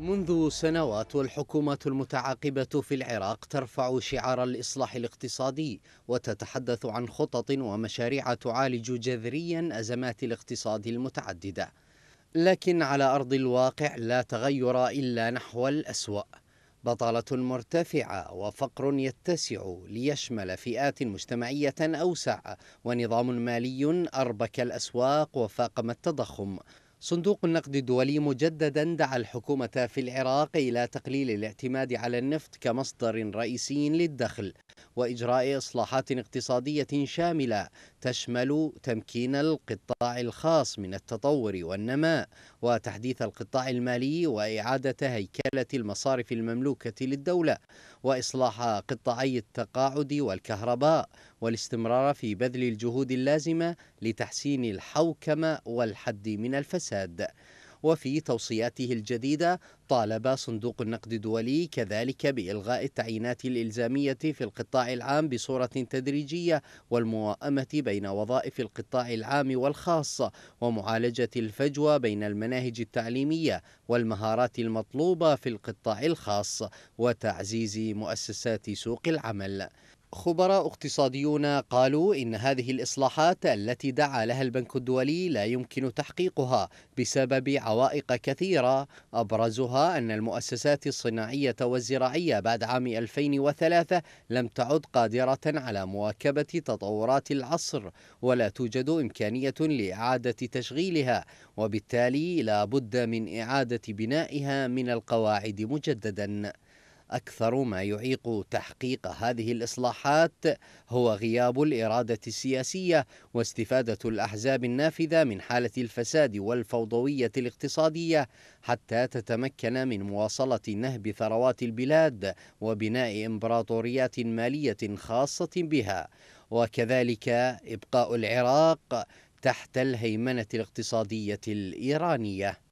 منذ سنوات والحكومات المتعاقبة في العراق ترفع شعار الإصلاح الاقتصادي وتتحدث عن خطط ومشاريع تعالج جذريا أزمات الاقتصاد المتعددة لكن على أرض الواقع لا تغير إلا نحو الأسوأ بطالة مرتفعة وفقر يتسع ليشمل فئات مجتمعية أوسع ونظام مالي أربك الأسواق وفاقم التضخم صندوق النقد الدولي مجددا دعا الحكومة في العراق إلى تقليل الاعتماد على النفط كمصدر رئيسي للدخل وإجراء إصلاحات اقتصادية شاملة تشمل تمكين القطاع الخاص من التطور والنماء وتحديث القطاع المالي وإعادة هيكلة المصارف المملوكة للدولة وإصلاح قطاعي التقاعد والكهرباء والاستمرار في بذل الجهود اللازمة لتحسين الحوكمة والحد من الفساد وفي توصياته الجديدة طالب صندوق النقد الدولي كذلك بإلغاء التعيينات الإلزامية في القطاع العام بصورة تدريجية والموائمة بين وظائف القطاع العام والخاص ومعالجة الفجوة بين المناهج التعليمية والمهارات المطلوبة في القطاع الخاص وتعزيز مؤسسات سوق العمل خبراء اقتصاديون قالوا إن هذه الإصلاحات التي دعا لها البنك الدولي لا يمكن تحقيقها بسبب عوائق كثيرة أبرزها أن المؤسسات الصناعية والزراعية بعد عام 2003 لم تعد قادرة على مواكبة تطورات العصر ولا توجد إمكانية لإعادة تشغيلها وبالتالي لا بد من إعادة بنائها من القواعد مجدداً أكثر ما يعيق تحقيق هذه الإصلاحات هو غياب الإرادة السياسية واستفادة الأحزاب النافذة من حالة الفساد والفوضوية الاقتصادية حتى تتمكن من مواصلة نهب ثروات البلاد وبناء إمبراطوريات مالية خاصة بها وكذلك إبقاء العراق تحت الهيمنة الاقتصادية الإيرانية